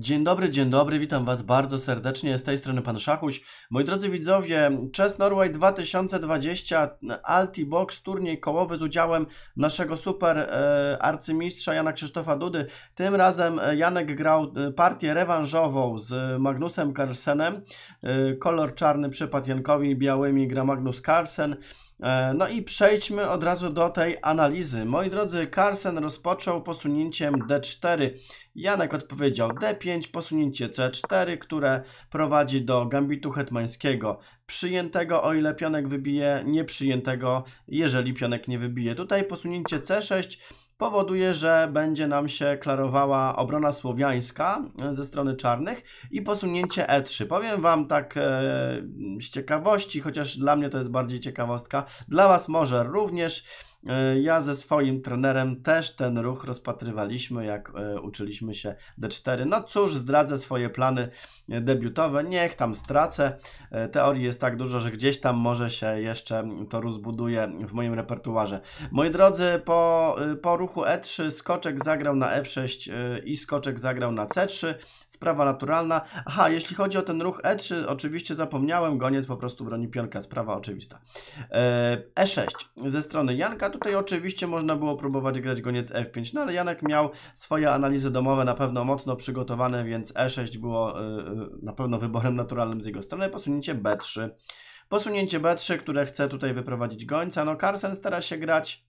Dzień dobry, dzień dobry, witam Was bardzo serdecznie, z tej strony Pan Szachuś. Moi drodzy widzowie, Chess Norway 2020 Alti Box, turniej kołowy z udziałem naszego super e, arcymistrza Jana Krzysztofa Dudy. Tym razem e, Janek grał e, partię rewanżową z e, Magnusem Carlsenem. E, kolor czarny przypadł Jankowi, białymi gra Magnus Carlsen. E, no i przejdźmy od razu do tej analizy. Moi drodzy, Carson rozpoczął posunięciem D4. Janek odpowiedział D5, posunięcie C4, które prowadzi do gambitu hetmańskiego. Przyjętego, o ile pionek wybije, nieprzyjętego, jeżeli pionek nie wybije. Tutaj posunięcie C6 powoduje, że będzie nam się klarowała obrona słowiańska e, ze strony czarnych i posunięcie E3. Powiem Wam tak e, z ciekawości, chociaż dla mnie to jest bardziej ciekawostka, dla Was może również. E, ja ze swoim trenerem też ten ruch rozpatrywaliśmy, jak e, uczyliśmy się D4. No cóż, zdradzę swoje plany e, debiutowe, niech tam stracę. Teorii jest tak dużo, że gdzieś tam może się jeszcze to rozbuduje w moim repertuarze. Moi drodzy, po, po ruchu E3 skoczek zagrał na F6 i skoczek zagrał na C3. Sprawa naturalna. Aha, jeśli chodzi o ten ruch E3, oczywiście zapomniałem, goniec po prostu broni pionka, sprawa oczywista. E6 ze strony Janka Tutaj oczywiście można było próbować grać goniec F5, no ale Janek miał swoje analizy domowe na pewno mocno przygotowane, więc E6 było y, y, na pewno wyborem naturalnym z jego strony. Posunięcie B3. Posunięcie B3, które chce tutaj wyprowadzić gońca. No Karsen stara się grać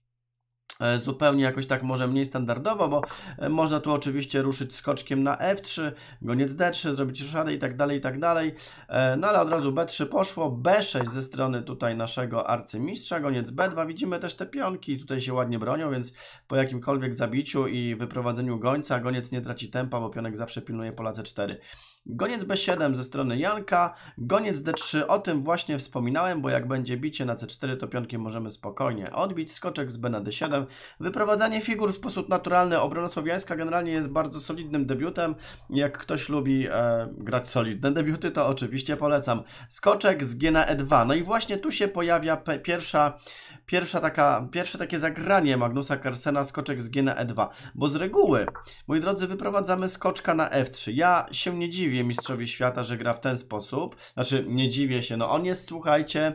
E, zupełnie jakoś tak może mniej standardowo, bo e, można tu oczywiście ruszyć skoczkiem na F3, goniec D3, zrobić ruszadę i tak dalej, i tak dalej. E, no ale od razu B3 poszło, B6 ze strony tutaj naszego arcymistrza, goniec B2. Widzimy też te pionki, tutaj się ładnie bronią, więc po jakimkolwiek zabiciu i wyprowadzeniu gońca, goniec nie traci tempa, bo pionek zawsze pilnuje pola C4. Goniec B7 ze strony Janka, goniec D3, o tym właśnie wspominałem, bo jak będzie bicie na C4, to pionki możemy spokojnie odbić, skoczek z B na D7, wyprowadzanie figur w sposób naturalny, obrona słowiańska generalnie jest bardzo solidnym debiutem, jak ktoś lubi e, grać solidne debiuty, to oczywiście polecam. Skoczek z G na E2, no i właśnie tu się pojawia pierwsza, pierwsza taka, pierwsze takie zagranie Magnusa Carlsena, skoczek z G na E2, bo z reguły, moi drodzy, wyprowadzamy skoczka na F3, ja się nie dziwię, dziwię mistrzowi świata, że gra w ten sposób. Znaczy, nie dziwię się. No on jest, słuchajcie,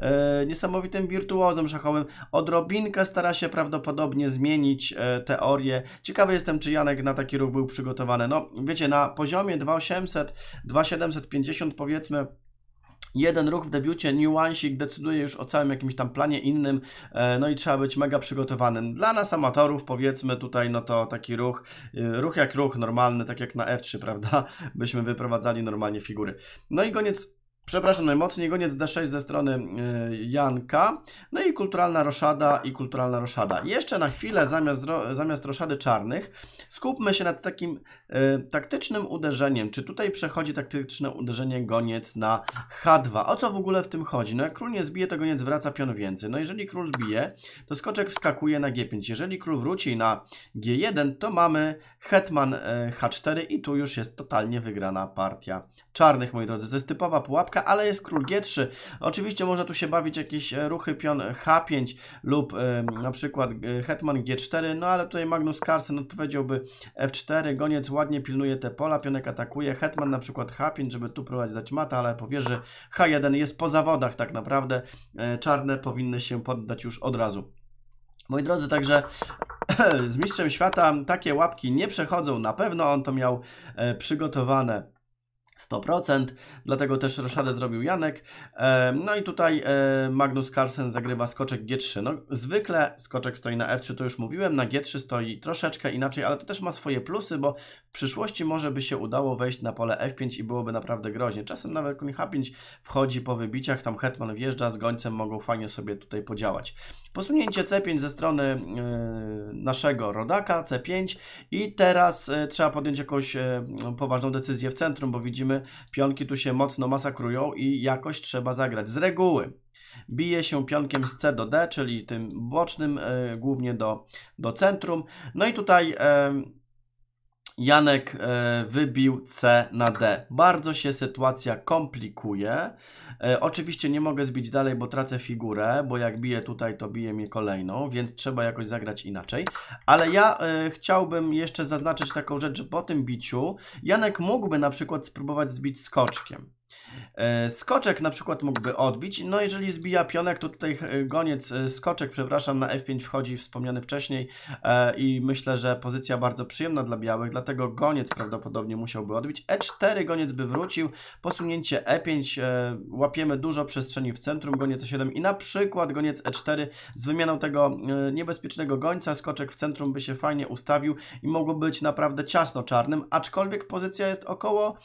e, niesamowitym wirtuozem szachowym. Odrobinkę stara się prawdopodobnie zmienić e, teorię. Ciekawy jestem, czy Janek na taki ruch był przygotowany. No, wiecie, na poziomie 2800, 2750 powiedzmy, Jeden ruch w debiucie, niuansik decyduje już o całym jakimś tam planie innym, e, no i trzeba być mega przygotowanym. Dla nas amatorów powiedzmy tutaj, no to taki ruch, e, ruch jak ruch normalny, tak jak na F3, prawda? Byśmy wyprowadzali normalnie figury. No i koniec Przepraszam najmocniej, goniec D6 ze strony y, Janka. No i kulturalna roszada i kulturalna roszada. Jeszcze na chwilę zamiast, zamiast roszady czarnych skupmy się nad takim e, taktycznym uderzeniem. Czy tutaj przechodzi taktyczne uderzenie goniec na H2? O co w ogóle w tym chodzi? No jak król nie zbije, to goniec wraca pion więcej. No jeżeli król zbije, to skoczek wskakuje na G5. Jeżeli król wróci na G1, to mamy hetman y, H4 i tu już jest totalnie wygrana partia czarnych, moi drodzy. To jest typowa pułapka ale jest król G3. Oczywiście można tu się bawić jakieś e, ruchy pion H5 lub e, na przykład e, hetman G4, no ale tutaj Magnus Carlsen odpowiedziałby F4, goniec ładnie pilnuje te pola, pionek atakuje, hetman na przykład H5, żeby tu prowadzić dać mata, ale powie, że H1 jest po zawodach tak naprawdę, czarne powinny się poddać już od razu. Moi drodzy, także z mistrzem świata takie łapki nie przechodzą. Na pewno on to miał przygotowane 100%, dlatego też roszadę zrobił Janek. E, no i tutaj e, Magnus Carlsen zagrywa skoczek G3. No, zwykle skoczek stoi na F3, to już mówiłem, na G3 stoi troszeczkę inaczej, ale to też ma swoje plusy, bo w przyszłości może by się udało wejść na pole F5 i byłoby naprawdę groźnie. Czasem nawet koń H5 wchodzi po wybiciach, tam hetman wjeżdża, z gońcem mogą fajnie sobie tutaj podziałać. Posunięcie C5 ze strony e, naszego rodaka, C5 i teraz trzeba podjąć jakąś poważną decyzję w centrum, bo widzimy widzimy, pionki tu się mocno masakrują i jakoś trzeba zagrać. Z reguły bije się pionkiem z C do D, czyli tym bocznym, y, głównie do, do centrum. No i tutaj... Y, Janek e, wybił C na D. Bardzo się sytuacja komplikuje. E, oczywiście nie mogę zbić dalej, bo tracę figurę, bo jak biję tutaj, to bije mnie kolejną, więc trzeba jakoś zagrać inaczej. Ale ja e, chciałbym jeszcze zaznaczyć taką rzecz, że po tym biciu Janek mógłby na przykład spróbować zbić skoczkiem. E, skoczek na przykład mógłby odbić, no jeżeli zbija pionek, to tutaj e, goniec, e, skoczek, przepraszam, na F5 wchodzi wspomniany wcześniej i myślę, że pozycja bardzo przyjemna dla białych, dlatego goniec prawdopodobnie musiałby odbić. E4 goniec by wrócił, posunięcie E5, łapiemy dużo przestrzeni w centrum, goniec E7 i na przykład goniec E4 z wymianą tego niebezpiecznego gońca, skoczek w centrum by się fajnie ustawił i mogło być naprawdę ciasno czarnym, aczkolwiek pozycja jest około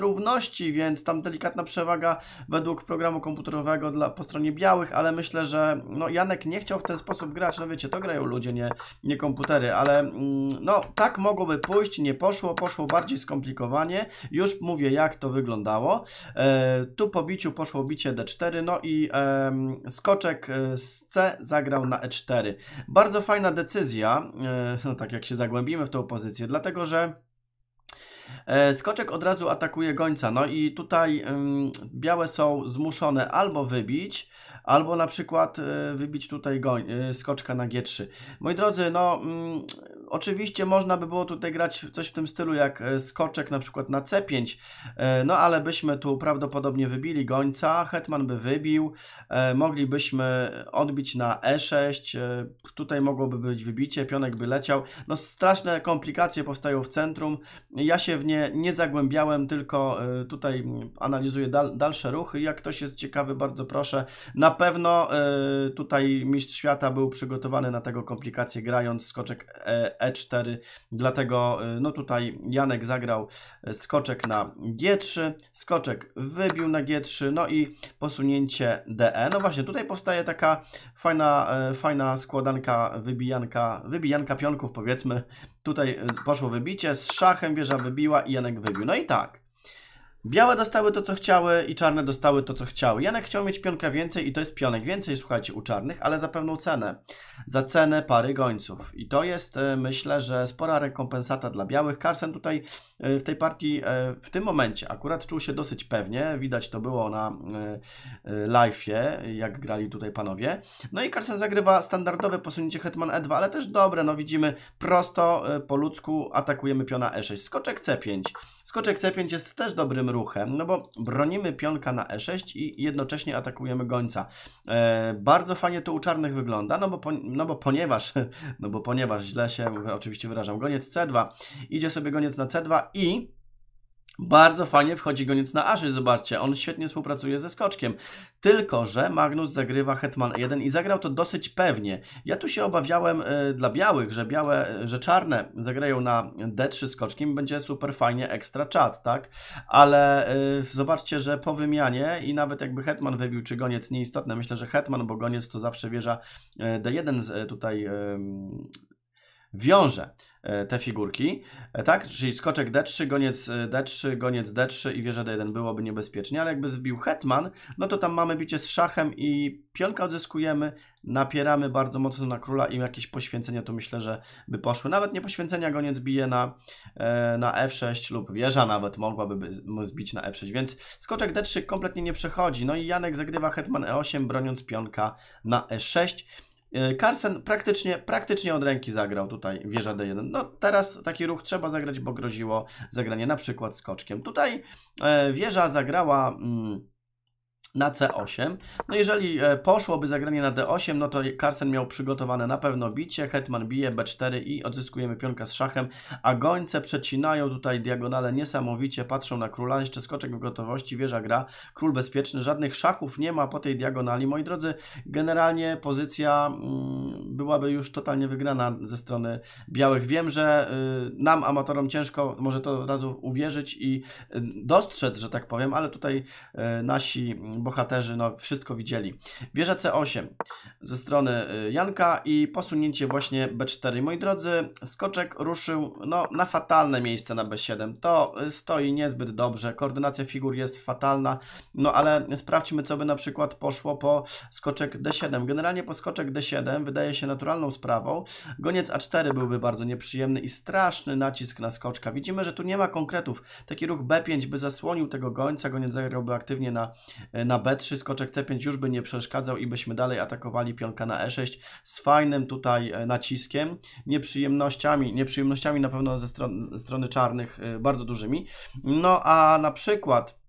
równości, więc jest tam delikatna przewaga według programu komputerowego dla, po stronie białych, ale myślę, że no, Janek nie chciał w ten sposób grać. No wiecie, to grają ludzie, nie, nie komputery, ale mm, no tak mogłoby pójść, nie poszło, poszło bardziej skomplikowanie. Już mówię, jak to wyglądało. E, tu po biciu poszło bicie D4, no i e, skoczek z C zagrał na E4. Bardzo fajna decyzja, e, no tak jak się zagłębimy w tą pozycję, dlatego że E, skoczek od razu atakuje gońca, no i tutaj białe są zmuszone albo wybić, albo na przykład e, wybić tutaj e, skoczka na G3. Moi drodzy, no mm, Oczywiście można by było tutaj grać coś w tym stylu jak e, skoczek na przykład na C5, e, no ale byśmy tu prawdopodobnie wybili gońca, hetman by wybił, e, moglibyśmy odbić na E6, tutaj mogłoby być wybicie, pionek by leciał. No straszne komplikacje powstają w centrum, ja się w nie nie zagłębiałem, tylko tutaj analizuję dal, dalsze ruchy. Jak ktoś jest ciekawy, bardzo proszę. Na pewno tutaj mistrz świata był przygotowany na tego komplikację grając skoczek E4, dlatego e, no tutaj Janek zagrał e, skoczek na G3, skoczek wybił na G3, no i posunięcie DE. No właśnie, tutaj powstaje taka fajna, e, fajna składanka, wybijanka, wybijanka pionków powiedzmy. Tutaj poszło wybicie, z szachem wieża wybiła i Janek wybił. No i tak, Białe dostały to, co chciały i czarne dostały to, co chciały. Janek chciał mieć pionka więcej i to jest pionek więcej, słuchajcie, u czarnych, ale za pewną cenę. Za cenę pary gońców. I to jest, e, myślę, że spora rekompensata dla białych. Carson tutaj e, w tej partii, e, w tym momencie akurat czuł się dosyć pewnie. Widać to było na live'ie, jak grali tutaj panowie. No i Carson zagrywa standardowe posunięcie Hetman E2, ale też dobre. No widzimy prosto, po ludzku atakujemy piona E6. Skoczek C5. Skoczek C5 jest też dobrym ruchem? No bo bronimy pionka na e6 i jednocześnie atakujemy gońca. E, bardzo fajnie to u czarnych wygląda, no bo, po, no bo ponieważ, no bo ponieważ źle się oczywiście wyrażam, goniec c2, idzie sobie goniec na c2 i bardzo fajnie wchodzi goniec na Aszy, zobaczcie, on świetnie współpracuje ze Skoczkiem. Tylko, że Magnus zagrywa Hetman 1 i zagrał to dosyć pewnie. Ja tu się obawiałem y, dla białych, że białe, e, że czarne zagrają na D3 Skoczkiem, będzie super fajnie ekstra czat, tak? Ale y, zobaczcie, że po wymianie i nawet jakby Hetman wybił czy goniec, nieistotne. Myślę, że Hetman, bo goniec to zawsze wieża D1 z, tutaj... Y, wiąże. E, te figurki, e, tak? Czyli skoczek D3, goniec e, D3, goniec D3 i wieża D1 byłoby niebezpiecznie, ale jakby zbił hetman, no to tam mamy bicie z szachem i pionka odzyskujemy, napieramy bardzo mocno na króla i jakieś poświęcenia tu myślę, że by poszły. Nawet nie poświęcenia goniec bije na, na F6 lub wieża nawet mogłaby zbić na F6, więc skoczek D3 kompletnie nie przechodzi. No i Janek zagrywa hetman E8 broniąc pionka na E6. E, Carson praktycznie, praktycznie od ręki zagrał tutaj wieża D1. No teraz taki ruch trzeba zagrać, bo groziło zagranie na przykład skoczkiem. Tutaj e, wieża zagrała... Mm, na C8. No jeżeli e, poszłoby zagranie na D8, no to Karsen miał przygotowane na pewno bicie, hetman bije B4 i odzyskujemy pionka z szachem, a gońce przecinają tutaj diagonale niesamowicie, patrzą na króla, jeszcze skoczek w gotowości, wieża gra, król bezpieczny, żadnych szachów nie ma po tej diagonali. Moi drodzy, generalnie pozycja mm, byłaby już totalnie wygrana ze strony białych. Wiem, że y, nam amatorom ciężko może to od razu uwierzyć i y, dostrzec, że tak powiem, ale tutaj y, nasi bohaterzy no, wszystko widzieli. Wieża C8 ze strony y, Janka i posunięcie właśnie B4. Moi drodzy, skoczek ruszył no, na fatalne miejsce na B7. To y, stoi niezbyt dobrze, koordynacja figur jest fatalna, no ale sprawdźmy, co by na przykład poszło po skoczek D7. Generalnie po skoczek D7 wydaje się naturalną sprawą. Goniec A4 byłby bardzo nieprzyjemny i straszny nacisk na skoczka. Widzimy, że tu nie ma konkretów. Taki ruch B5 by zasłonił tego gońca, goniec zagrałby aktywnie na, y, na B3, skoczek C5 już by nie przeszkadzał i byśmy dalej atakowali pionka na E6 z fajnym tutaj e, naciskiem, nieprzyjemnościami, nieprzyjemnościami na pewno ze strony czarnych e, bardzo dużymi. No a na przykład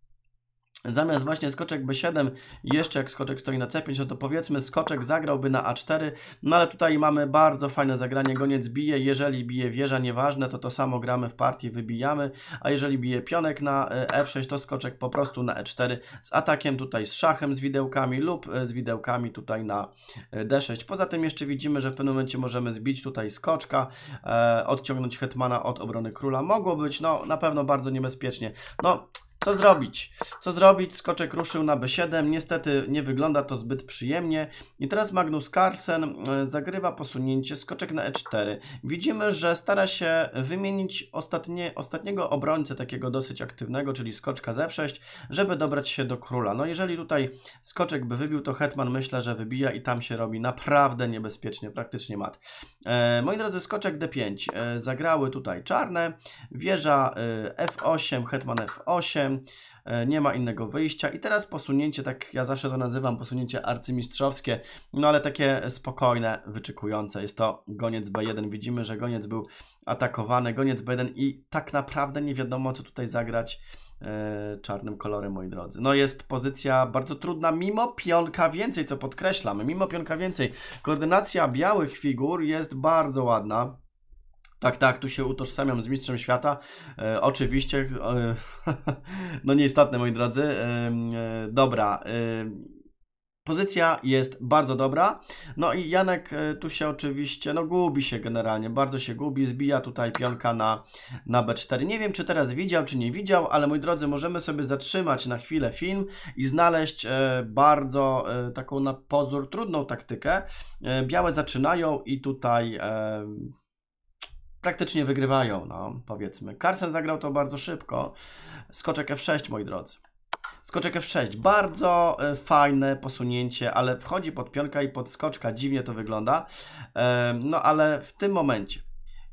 Zamiast właśnie skoczek B7, jeszcze jak skoczek stoi na C5, no to powiedzmy skoczek zagrałby na A4, no ale tutaj mamy bardzo fajne zagranie, goniec bije, jeżeli bije wieża, nieważne, to to samo gramy w partii, wybijamy, a jeżeli bije pionek na e, F6, to skoczek po prostu na E4 z atakiem tutaj z szachem, z widełkami lub e, z widełkami tutaj na e, D6. Poza tym jeszcze widzimy, że w pewnym momencie możemy zbić tutaj skoczka, e, odciągnąć hetmana od obrony króla, mogło być, no na pewno bardzo niebezpiecznie. No co zrobić? Co zrobić? Skoczek ruszył na B7. Niestety nie wygląda to zbyt przyjemnie. I teraz Magnus Carlsen e, zagrywa posunięcie skoczek na E4. Widzimy, że stara się wymienić ostatnie, ostatniego obrońcę, takiego dosyć aktywnego, czyli skoczka z F6, żeby dobrać się do króla. No jeżeli tutaj skoczek by wybił, to hetman myślę, że wybija i tam się robi naprawdę niebezpiecznie, praktycznie mat. E, moi drodzy, skoczek D5. E, zagrały tutaj czarne, wieża e, F8, hetman F8, E, nie ma innego wyjścia. I teraz posunięcie, tak ja zawsze to nazywam, posunięcie arcymistrzowskie, no ale takie spokojne, wyczekujące. Jest to goniec B1. Widzimy, że goniec był atakowany, goniec B1 i tak naprawdę nie wiadomo, co tutaj zagrać e, czarnym kolorem, moi drodzy. No jest pozycja bardzo trudna, mimo pionka więcej, co podkreślam, mimo pionka więcej. Koordynacja białych figur jest bardzo ładna. Tak, tak, tu się utożsamiam z Mistrzem Świata. E, oczywiście, e, no nieistotne moi drodzy. E, e dobra, e, pozycja jest bardzo dobra. No i Janek e, tu się oczywiście, no gubi się generalnie, bardzo się gubi, zbija tutaj pionka na, na B4. Nie wiem, czy teraz widział, czy nie widział, ale moi drodzy, możemy sobie zatrzymać na chwilę film i znaleźć bardzo taką na pozór trudną taktykę. białe zaczynają i tutaj praktycznie wygrywają, no, powiedzmy. Carson zagrał to bardzo szybko. Skoczek F6, moi drodzy. Skoczek F6, bardzo e, fajne posunięcie, ale wchodzi pod pionka i pod skoczka, dziwnie to wygląda. No ale w tym momencie,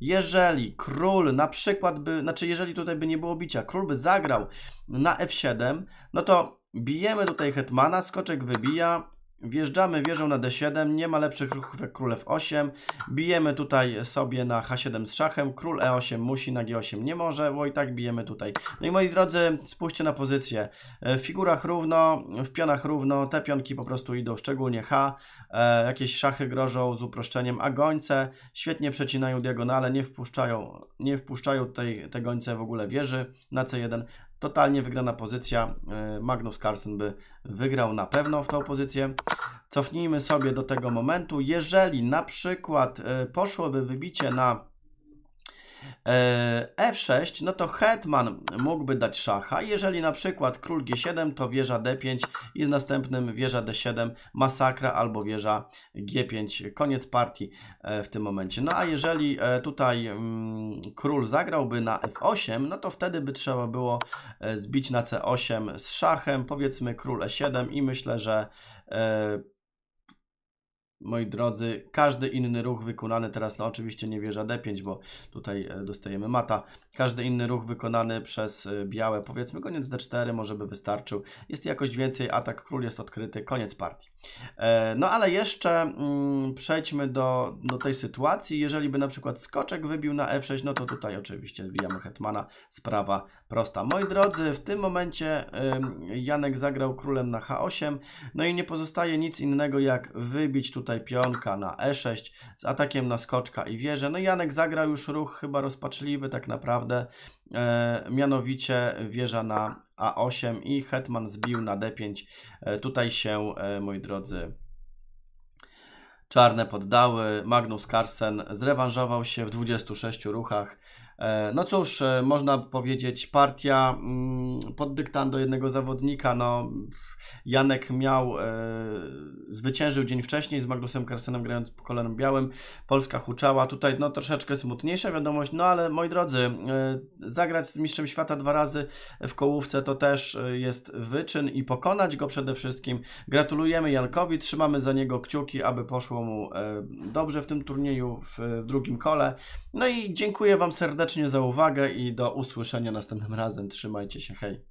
jeżeli król na przykład by, znaczy jeżeli tutaj by nie było bicia, król by zagrał na F7, no to bijemy tutaj hetmana, skoczek wybija, Wjeżdżamy wieżą na d7, nie ma lepszych ruchów jak król f8. Bijemy tutaj sobie na h7 z szachem, król e8 musi, na g8 nie może, bo i tak bijemy tutaj. No i moi drodzy, spójrzcie na pozycję. E, w figurach równo, w pionach równo, te pionki po prostu idą, szczególnie h. E, jakieś szachy grożą z uproszczeniem, a gońce świetnie przecinają diagonale, nie wpuszczają, nie wpuszczają tutaj te gońce w ogóle wieży na c1. Totalnie wygrana pozycja. E, Magnus Carlsen by wygrał na pewno w tą pozycję. Cofnijmy sobie do tego momentu. Jeżeli na przykład e, poszłoby wybicie na E, F6, no to hetman mógłby dać szacha. Jeżeli na przykład król G7, to wieża D5 i z następnym wieża D7, masakra albo wieża G5. Koniec partii e, w tym momencie. No a jeżeli e, tutaj mm, król zagrałby na F8, no to wtedy by trzeba było zbić na C8 z szachem, powiedzmy król E7 i myślę, że moi drodzy, każdy inny ruch wykonany teraz, no oczywiście nie wieża D5, bo tutaj e, dostajemy mata. Każdy inny ruch wykonany przez e, białe, powiedzmy koniec D4 może by wystarczył. Jest jakoś więcej, atak król jest odkryty, koniec partii. E, no ale jeszcze mm, przejdźmy do, do tej sytuacji. Jeżeli by na przykład skoczek wybił na F6, no to tutaj oczywiście zbijamy hetmana. Sprawa prosta. Moi drodzy, w tym momencie Janek zagrał królem na H8, no i nie pozostaje nic innego jak wybić tutaj tutaj pionka na e6 z atakiem na skoczka i wieżę. No Janek zagrał już ruch chyba rozpaczliwy tak naprawdę, e, mianowicie wieża na a8 i hetman zbił na d5. E, tutaj się, e, moi drodzy, czarne poddały. Magnus Carlsen zrewanżował się w 26 ruchach E, no cóż, e, można powiedzieć, partia mm, pod dyktando jednego zawodnika. No, Janek miał, e, zwyciężył dzień wcześniej z Magnusem Karsenem grając po kolanem białym. Polska huczała. Tutaj no, troszeczkę smutniejsza wiadomość, no ale moi drodzy, zagrać z mistrzem świata dwa razy w kołówce to też jest wyczyn i pokonać go przede wszystkim. Gratulujemy Jankowi, trzymamy za niego kciuki, aby poszło mu dobrze w tym turnieju w drugim kole. No i dziękuję Wam serdecznie serdecznie za uwagę i do usłyszenia następnym razem. Trzymajcie się, hej.